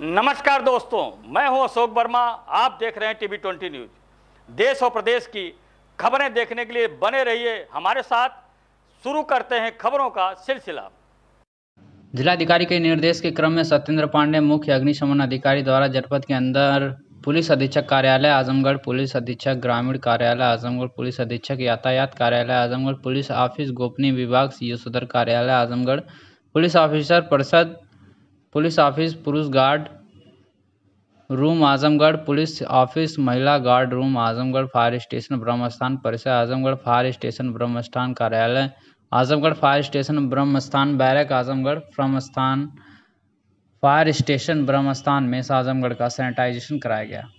नमस्कार दोस्तों मैं हूं अशोक वर्मा आप देख रहे हैं टीवी ट्वेंटी न्यूज देश और प्रदेश की खबरें देखने के लिए बने रहिए हमारे साथ शुरू करते हैं खबरों का सिलसिला जिलाधिकारी के निर्देश के क्रम में सत्येंद्र पांडे मुख्य अग्निशमन अधिकारी द्वारा जनपद के अंदर पुलिस अधीक्षक कार्यालय आजमगढ़ पुलिस अधीक्षक ग्रामीण कार्यालय आजमगढ़ पुलिस अधीक्षक यातायात कार्यालय आजमगढ़ पुलिस ऑफिस गोपनीय विभाग सीओ सदर कार्यालय आजमगढ़ पुलिस ऑफिसर परिषद पुलिस ऑफिस पुरुष guard room Azamgarh police office महिला guard room Azamgarh fire station Brahmasthan परिसर आजमगढ़ फायर स्टेशन ब्रह्मस्थान कार्यालय Azamgarh fire station Brahmasthan barrack Azamgarh Brahmasthan fire station Brahmasthan में आजमगढ़ का सैनिटाइजेशन कराया गया